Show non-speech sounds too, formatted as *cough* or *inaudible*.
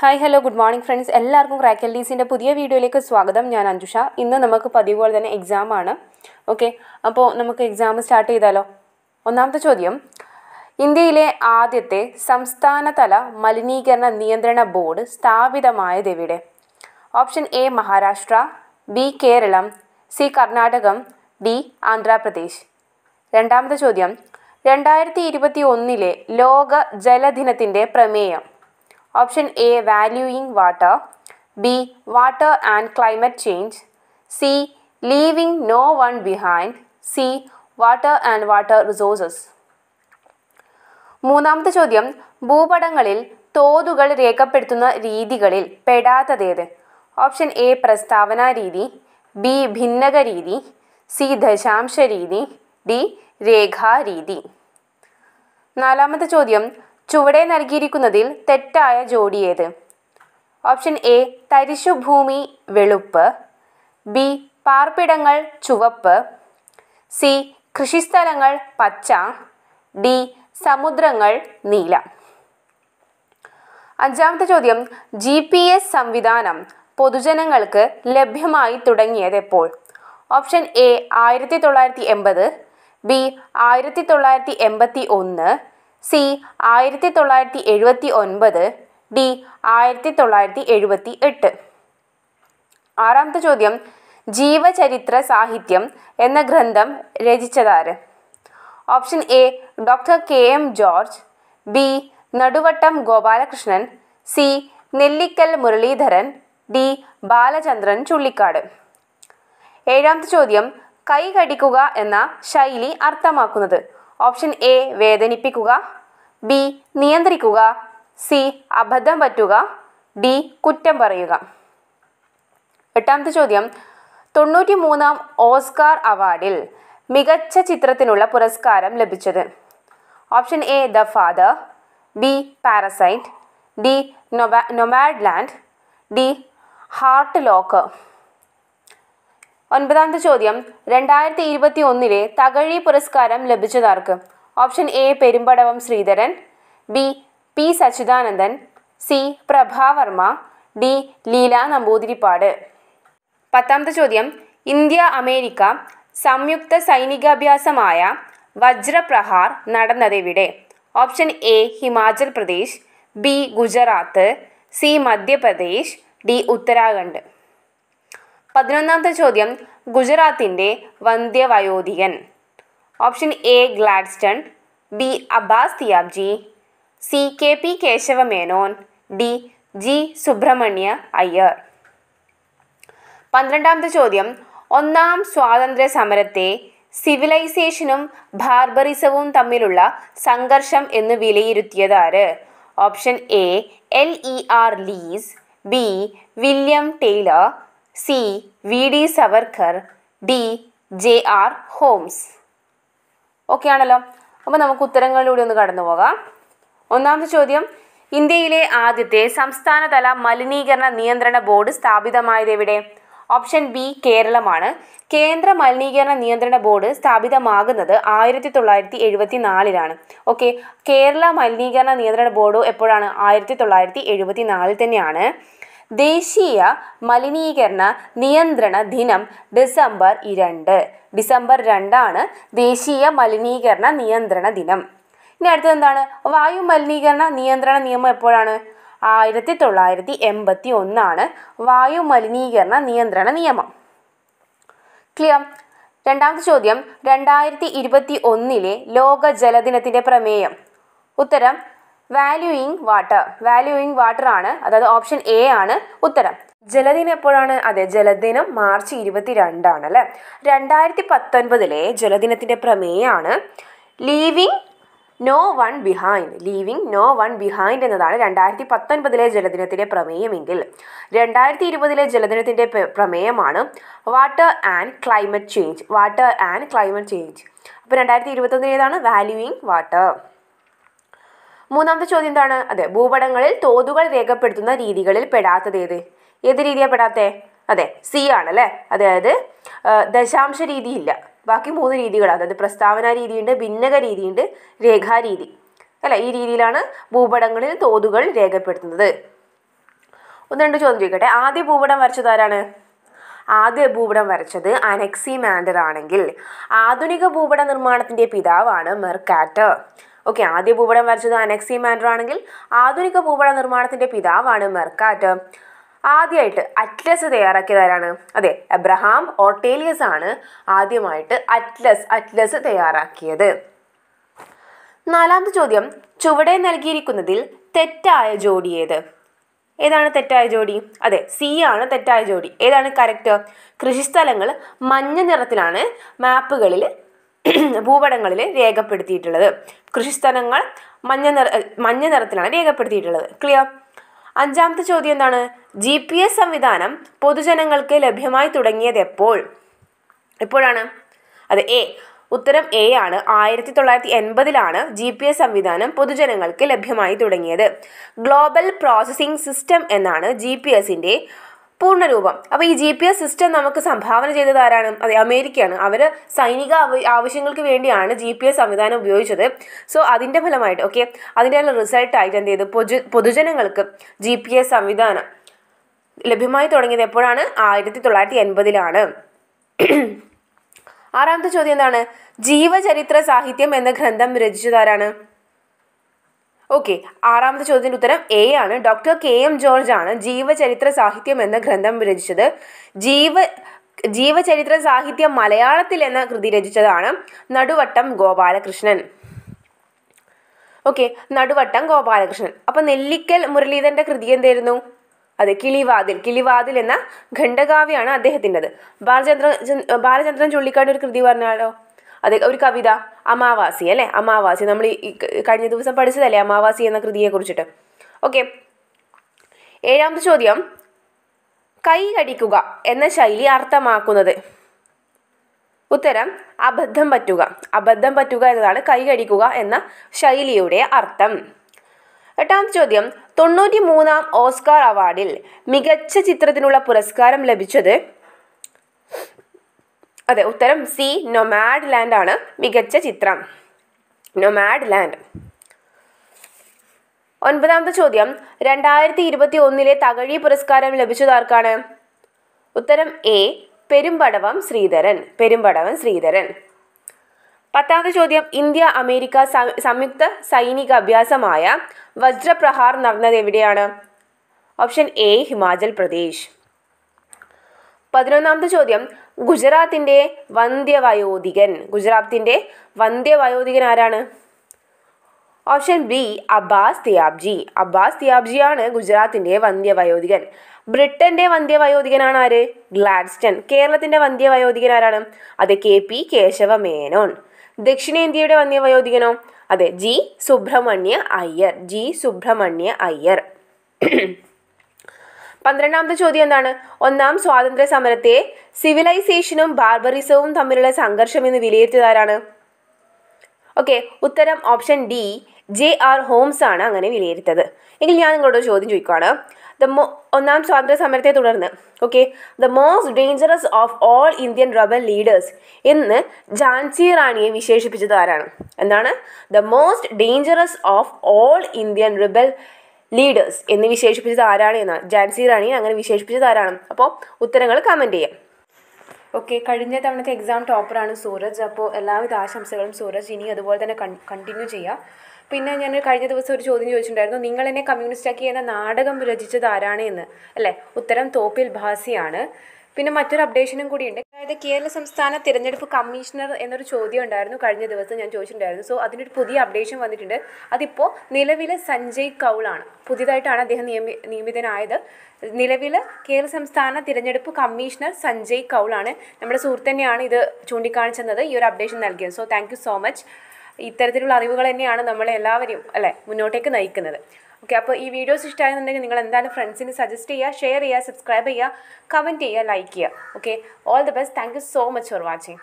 hi hello good morning friends എല്ലാവർക്കും ക്രാക്കൽ ഡീസിൻ്റെ പുതിയ വീഡിയോയിലേക്ക് സ്വാഗതം ഞാൻ അഞ്ജുഷ ഇന്ന് നമുക്ക് പതിവ് പോലെ തന്നെ എക്സാം ആണ് ഓക്കെ അപ്പോൾ നമുക്ക് എക്സാം സ്റ്റാർട്ട് ചെയ്താലോ ഒന്നാമത്തെ ചോദ്യം ഇന്ത്യയിലെ ആദ്യത്തെ സംസ്ഥാനതല മലിനീകരണ നിയന്ത്രണ ബോർഡ് എവിടെ option A Maharashtra B Keralam C Karnatakam D Andhra Pradesh രണ്ടാമത്തെ ചോദ്യം രണ്ടായിരത്തി ഇരുപത്തി ഒന്നിലെ ലോക ജലദിനത്തിൻ്റെ പ്രമേയം option A valuing water B water and climate change C leaving no one behind C water and water resources മൂന്നാമത്തെ ചോദ്യം ഭൂപടങ്ങളിൽ തോതുകൾ രേഖപ്പെടുത്തുന്ന രീതികളിൽ പെടാത്തതേത് ഓപ്ഷൻ എ പ്രസ്താവന രീതി ബി ഭിന്നക രീതി സി ദശാംശ രീതി ഡി രേഖാരീതി നാലാമത്തെ ചോദ്യം ചുവടെ നൽകിയിരിക്കുന്നതിൽ തെറ്റായ ജോഡിയേത് ഓപ്ഷൻ എ തരിശുഭൂമി വെളുപ്പ് ബി പാർപ്പിടങ്ങൾ ചുവപ്പ് സി കൃഷിസ്ഥലങ്ങൾ പച്ച ഡി സമുദ്രങ്ങൾ നീല അഞ്ചാമത്തെ ചോദ്യം ജി പി എസ് സംവിധാനം പൊതുജനങ്ങൾക്ക് ലഭ്യമായി തുടങ്ങിയത് എപ്പോൾ ഓപ്ഷൻ എ ആയിരത്തി തൊള്ളായിരത്തി എൺപത് ബി ആയിരത്തി തൊള്ളായിരത്തി എൺപത്തി ഒന്ന് സി ആയിരത്തി തൊള്ളായിരത്തി എഴുപത്തി ഒൻപത് ഡി ആയിരത്തി തൊള്ളായിരത്തി എഴുപത്തി എട്ട് ആറാമത്തെ ചോദ്യം ജീവചരിത്ര സാഹിത്യം എന്ന ഗ്രന്ഥം രചിച്ചതാര് option A doctor K M George B Naduvattom Gopalakrishnan C Nellikkal Muraleedharan D Balachandran Chullikkad ഏഴാമത്തെ ചോദ്യം കൈകടിക്കുക എന്ന ശൈലി അർത്ഥമാക്കുന്നത് ഓപ്ഷൻ എ വേദനിപ്പിക്കുക ബി നിയന്ത്രിക്കുക സി അബദ്ധം പറ്റുക ഡി കുറ്റം പറയുക എട്ടാമത്തെ ചോദ്യം തൊണ്ണൂറ്റി മൂന്നാം ഓസ്കാർ അവാർഡിൽ മികച്ച ചിത്രത്തിനുള്ള പുരസ്കാരം ലഭിച്ചത് option A the father B parasite D nomad land D hurt lock ഒൻപതാമത്തെ ചോദ്യം രണ്ടായിരത്തി ഇരുപത്തി ഒന്നിലെ തകഴി പുരസ്കാരം ലഭിച്ചതാർക്ക് option A Perumbadavam Sreedharan B P Sachidanandan C Prabhavarma D Leela Namboodiripad പത്താമത്തെ ചോദ്യം ഇന്ത്യ അമേരിക്ക സംയുക്ത സൈനികാഭ്യാസമായ വജ്രപ്രഹാർ നടന്നതെവിടെ option A Himachal Pradesh B Gujarat C Madhya Pradesh D Uttarakhand പതിനൊന്നാമത്തെ ചോദ്യം ഗുജറാത്തിൻ്റെ വന്ധ്യവയോധികൻ option A Gladstone B Abbas Tyabji C K P Kesava Menon D G Subramania Iyer പന്ത്രണ്ടാമത്തെ ചോദ്യം ഒന്നാം സ്വാതന്ത്ര്യ സമരത്തെ സിവിലൈസേഷനും ബാർബറിസവും തമ്മിലുള്ള സംഘർഷം എന്ന് വിലയിരുത്തിയതാര് option A L E R Lees B William Taylor C V D Savarkar D J R Holmes okay ആണല്ലോ അപ്പോൾ നമുക്ക് ഉത്തരങ്ങളിലൂടെ ഒന്ന് കടന്നു പോകാം ഒന്നാമത്തെ ചോദ്യം ഇന്ത്യയിലെ ആദ്യത്തെ സംസ്ഥാനതല മലിനീകരണ നിയന്ത്രണ ബോർഡ് സ്ഥാപിതമായത് എവിടെ ഓപ്ഷൻ ബി കേരളമാണ് കേന്ദ്ര മലിനീകരണ നിയന്ത്രണ ബോർഡ് സ്ഥാപിതമാകുന്നത് ആയിരത്തി തൊള്ളായിരത്തി എഴുപത്തി നാലിലാണ് ഓക്കെ കേരള മലിനീകരണ നിയന്ത്രണ ബോർഡ് എപ്പോഴാണ് ആയിരത്തി തൊള്ളായിരത്തി എഴുപത്തി നാലിൽ തന്നെയാണ് ദേശീയ മലിനീകരണ നിയന്ത്രണ ദിനം ഡിസംബർ ഇരണ്ട് ഡിസംബർ രണ്ടാണ് ദേശീയ മലിനീകരണ നിയന്ത്രണ ദിനം ഇനി അടുത്തത് എന്താണ് വായു മലിനീകരണ നിയന്ത്രണ നിയമം എപ്പോഴാണ് ആയിരത്തി തൊള്ളായിരത്തി എൺപത്തി ഒന്നാണ് വായു മലിനീകരണ നിയന്ത്രണ നിയമം ക്ലിയർ രണ്ടാമത്തെ ചോദ്യം രണ്ടായിരത്തി ഇരുപത്തി ഒന്നിലെ ലോക ജലദിനത്തിൻ്റെ പ്രമേയം ഉത്തരം വാല്യൂയിങ് വാട്ടർ വാല്യൂയിങ് വാട്ടർ ആണ് അതായത് ഓപ്ഷൻ എ ആണ് ഉത്തരം ജലദിനം എപ്പോഴാണ് അതെ ജലദിനം മാർച്ച് ഇരുപത്തി രണ്ടാണ് അല്ലേ രണ്ടായിരത്തി പത്തൊൻപതിലെ ജലദിനത്തിൻ്റെ പ്രമേയമാണ് leaving no one behind leaving no one behind എന്നതാണ് രണ്ടായിരത്തി പത്തൊൻപതിലെ ജലദിനത്തിൻ്റെ പ്രമേയമെങ്കിൽ രണ്ടായിരത്തി ഇരുപതിലെ ജലദിനത്തിൻ്റെ പ്രമേയമാണ് water and climate change water and climate change അപ്പോൾ രണ്ടായിരത്തി ഇരുപത്തൊന്നിലേതാണ് വാല്യൂയിങ് വാട്ടർ മൂന്നാമത്തെ ചോദ്യം എന്താണ് അതെ ഭൂപടങ്ങളിൽ തോതുകൾ രേഖപ്പെടുത്തുന്ന രീതികളിൽ പെടാത്തത് ഏത് ഏത് രീതിയാണ് പെടാത്തത് അതെ സി ആണല്ലേ അതായത് ദശാംശ രീതിയില്ല ബാക്കി മൂന്ന് രീതികളാണ് അതായത് പ്രസ്താവന രീതിയുണ്ട് ഭിന്നക രീതിയുണ്ട് രേഖാരീതി അല്ല ഈ രീതിയിലാണ് ഭൂപടങ്ങളിൽ തോതുകൾ രേഖപ്പെടുത്തുന്നത് ഒന്ന് രണ്ട് ചോദ്യം ചോദിക്കട്ടെ ആദ്യ ഭൂപടം വരച്ചത് ആരാണ് ആദ്യ ഭൂപടം വരച്ചത് അനക്സി മാൻഡർ ആണെങ്കിൽ ആധുനിക ഭൂപട നിർമ്മാണത്തിന്റെ പിതാവാണ് മെർക്കാറ്റർ ഓക്കെ ആദ്യ ഭൂപടം വരച്ചത് അനക്സി മാൻഡ്രോ ആണെങ്കിൽ ആധുനിക ഭൂപട നിർമ്മാണത്തിന്റെ പിതാവാണ് മെർക്കാറ്റ് ആദ്യമായിട്ട് അറ്റ്ലസ് തയ്യാറാക്കിയതാരാണ് അതെ എബ്രഹാം ഓർട്ടേലിയസ് ആണ് ആദ്യമായിട്ട് അറ്റ്ലസ് അറ്റ്ലസ് തയ്യാറാക്കിയത് നാലാമത്തെ ചോദ്യം ചുവടെ നൽകിയിരിക്കുന്നതിൽ തെറ്റായ ജോഡി ഏത് ഏതാണ് തെറ്റായ ജോഡി അതെ സി ആണ് തെറ്റായ ജോഡി ഏതാണ് കറക്റ്റ് കൃഷിസ്ഥലങ്ങൾ മഞ്ഞ നിറത്തിലാണ് മാപ്പുകളിൽ *clears throat* ഭൂപടങ്ങളിൽ രേഖപ്പെടുത്തിയിട്ടുള്ളത് കൃഷിസ്ഥലങ്ങൾ മഞ്ഞ നിറ മഞ്ഞ നിറത്തിലാണ് രേഖപ്പെടുത്തിയിട്ടുള്ളത് ക്ലിയർ അഞ്ചാമത്തെ ചോദ്യം എന്താണ് ജി പി എസ് സംവിധാനം പൊതുജനങ്ങൾക്ക് ലഭ്യമായി തുടങ്ങിയത് എപ്പോൾ എപ്പോഴാണ് അത് എ ഉത്തരം എ ആണ് ആയിരത്തി തൊള്ളായിരത്തി എൺപതിലാണ് ജി പി എസ് സംവിധാനം പൊതുജനങ്ങൾക്ക് ലഭ്യമായി തുടങ്ങിയത് ഗ്ലോബൽ പ്രോസസ്സിംഗ് സിസ്റ്റം എന്നാണ് ജി പി എസിൻ്റെ രൂപം അപ്പോൾ ഈ ജി പി എസ് സിസ്റ്റം നമുക്ക് സംഭാവന ചെയ്തത് ആരാണ് അതെ അമേരിക്കയാണ് അവർ സൈനിക ആവശ്യങ്ങൾക്ക് വേണ്ടിയാണ് ജി പി എസ് സംവിധാനം ഉപയോഗിച്ചത് സോ അതിൻ്റെ ഫലമായിട്ട് ഓക്കെ അതിൻ്റെ ആയിട്ട് എന്ത് ചെയ്തു പൊതു പൊതുജനങ്ങൾക്ക് ജി പി എസ് സംവിധാനം ലഭ്യമായി തുടങ്ങിയത് എപ്പോഴാണ് ആയിരത്തി തൊള്ളായിരത്തി എൺപതിലാണ് *clears throat* ആറാമത്തെ ചോദ്യം എന്താണ് ജീവചരിത്ര സാഹിത്യം എന്ന ഗ്രന്ഥം രചിച്ചതാരാണ് ഓക്കെ ആറാമത്തെ ചോദ്യത്തിൻ്റെ ഉത്തരം എ ആണ് ഡോക്ടർ കെ എം ജോർജ് ആണ് ജീവചരിത്ര സാഹിത്യം എന്ന ഗ്രന്ഥം രചിച്ചത് ജീവ ജീവചരിത്ര സാഹിത്യം മലയാളത്തിൽ എന്ന കൃതി രചിച്ചതാണ് നടുവട്ടം ഗോപാലകൃഷ്ണൻ ഓക്കെ നടുവട്ടം ഗോപാലകൃഷ്ണൻ അപ്പം നെല്ലിക്കൽ മുരളീധരൻ്റെ കൃതി എന്തായിരുന്നു അതെ കിളിവാതിൽ കിളിവാതിൽ എന്ന ഖണ്ഡകാവ്യാണ് അദ്ദേഹത്തിൻ്റെത് ബാലചന്ദ്ര ബാലചന്ദ്രൻ ചുള്ളിക്കാട് ഒരു കൃതി പറഞ്ഞാലോ അതെ ഒരു കവിത അമാവാസി അല്ലേ അമാവാസി നമ്മൾ ഈ കഴിഞ്ഞ ദിവസം പഠിച്ചതല്ലേ അമാവാസി എന്ന കൃതിയെ കുറിച്ചിട്ട് ഓക്കെ ഏഴാമത്തെ ചോദ്യം കൈ കടിക്കുക എന്ന ശൈലി അർത്ഥമാക്കുന്നത് ഉത്തരം അബദ്ധം പറ്റുക അബദ്ധം പറ്റുക എന്നതാണ് കൈ കടിക്കുക എന്ന ശൈലിയുടെ അർത്ഥം എട്ടാമത്തെ ചോദ്യം തൊണ്ണൂറ്റി മൂന്നാം ഓസ്കാർ അവാർഡിൽ മികച്ച ചിത്രത്തിനുള്ള പുരസ്കാരം ലഭിച്ചത് അതെ ഉത്തരം സി നൊമാഡ് ലാൻഡ് ആണ് മികച്ച ചിത്രം നൊമാഡ് ലാൻഡ് ഒൻപതാമത്തെ ചോദ്യം രണ്ടായിരത്തി ഇരുപത്തി ഒന്നിലെ തകഴി പുരസ്കാരം ലഭിച്ചതാർക്കാണ് ഉത്തരം എ പെരുമ്പടവം ശ്രീധരൻ പെരുമ്പടവൻ ശ്രീധരൻ പത്താമത്തെ ചോദ്യം ഇന്ത്യ അമേരിക്ക സംയുക്ത സൈനിക അഭ്യാസമായ വജ്രപ്രഹാർ നടന്നത് എവിടെയാണ് ഓപ്ഷൻ എ ഹിമാചൽ പ്രദേശ് പതിനൊന്നാമത്തെ ചോദ്യം ഗുജറാത്തിൻ്റെ വന്ധ്യവയോധികൻ ഗുജറാത്തിൻ്റെ വന്ധ്യവയോധികൻ ആരാണ് ഓപ്ഷൻ ബി അബ്ബാസ് തിയാബ്ജി അബ്ബാസ് ആണ് ഗുജറാത്തിൻ്റെ വന്ധ്യവയോധികൻ ബ്രിട്ടന്റെ വന്ധ്യവയോധികനാണ് ആര് ഗ്ലാഡ്സ്റ്റൺ കേരളത്തിന്റെ വന്ധ്യവയോധികൻ ആരാണ് അതെ കെ പി കേശവ മേനോൻ ദക്ഷിണേന്ത്യയുടെ വന്ധ്യവയോധികനോ അതെ ജി സുബ്രഹ്മണ്യ അയ്യർ ജി സുബ്രഹ്മണ്യ അയ്യർ പന്ത്രണ്ടാമത്തെ ചോദ്യം എന്താണ് ഒന്നാം സ്വാതന്ത്ര്യ സമരത്തെ സിവിലൈസേഷനും ബാർബറിസവും തമ്മിലുള്ള സംഘർഷം എന്ന് വിലയിരുത്തിയതാരാണ് ഓക്കെ ഉത്തരം option D J R Holmes ആണ് അങ്ങനെ വിലയിരുത്തത് എങ്കിൽ ഞാൻ നിങ്ങളോട് ചോദ്യം ചോദിക്കുവാണ് ദ മോ ഒന്നാം സ്വാതന്ത്ര്യ സമരത്തെ തുടർന്ന് okay the most dangerous of all Indian rebel leaders എന്ന് ഝാൻസി റാണിയെ വിശേഷിപ്പിച്ചത് ആരാണ് എന്താണ് the most dangerous of all Indian rebel leaders എന്ന് വിശേഷിപ്പിച്ചത് ആരാണ് എന്നാണ് ജാൻസി റാണി അങ്ങനെ വിശേഷിപ്പിച്ചത് ആരാണ് അപ്പോൾ ഉത്തരങ്ങൾ കമൻറ്റ് ചെയ്യാം ഓക്കെ കഴിഞ്ഞ തവണത്തെ എക്സാം ടോപ്പറാണ് സൂരജ് അപ്പോൾ എല്ലാവിധ ആശംസകളും സൂരജ് ഇനി അതുപോലെ തന്നെ കണ്ടിന്യൂ ചെയ്യാം പിന്നെ ഞാൻ കഴിഞ്ഞ ദിവസം ഒരു ചോദ്യം ചോദിച്ചിട്ടുണ്ടായിരുന്നു നിങ്ങൾ എന്നെ കമ്മ്യൂണിസ്റ്റ് ആക്കി എന്ന നാടകം രചിച്ചത് ആരാണ് എന്ന് അല്ലേ ഉത്തരം തോപ്പിൽ ഭാസിയാണ് പിന്നെ മറ്റൊരു അപ്ഡേഷനും കൂടിയുണ്ട് അതായത് കേരള സംസ്ഥാന തിരഞ്ഞെടുപ്പ് കമ്മീഷണർ എന്നൊരു ചോദ്യം ഉണ്ടായിരുന്നു കഴിഞ്ഞ ദിവസം ഞാൻ ചോദിച്ചിട്ടുണ്ടായിരുന്നു സോ അതിനൊരു പുതിയ അപ്ഡേഷൻ വന്നിട്ടുണ്ട് അതിപ്പോൾ നിലവിലെ സഞ്ജയ് കൗളാണ് പുതിയതായിട്ടാണ് അദ്ദേഹം നിയമി നിയമിതനായത് നിലവിൽ കേരള സംസ്ഥാന തിരഞ്ഞെടുപ്പ് കമ്മീഷണർ സഞ്ജയ് കൗളാണ് നമ്മുടെ സുഹൃത്ത് തന്നെയാണ് ഇത് ചൂണ്ടിക്കാണിച്ചെന്നത് ഈ ഒരു അപ്ഡേഷൻ നൽകിയത് സോ താങ്ക് സോ മച്ച് ഇത്തരത്തിലുള്ള അറിവുകൾ തന്നെയാണ് നമ്മളെല്ലാവരെയും അല്ലേ മുന്നോട്ടേക്ക് നയിക്കുന്നത് ഓക്കെ അപ്പോൾ ഈ വീഡിയോസ് ഇഷ്ടമായിരുന്നുണ്ടെങ്കിൽ നിങ്ങൾ എന്തായാലും ഫ്രണ്ട്സിന് സജസ്റ്റ് ചെയ്യുക ഷെയർ ചെയ്യുക സബ്സ്ക്രൈബ് ചെയ്യുക കമൻറ്റ് ചെയ്യുക ലൈക്ക് ചെയ്യുക okay all the best thank you so much for watching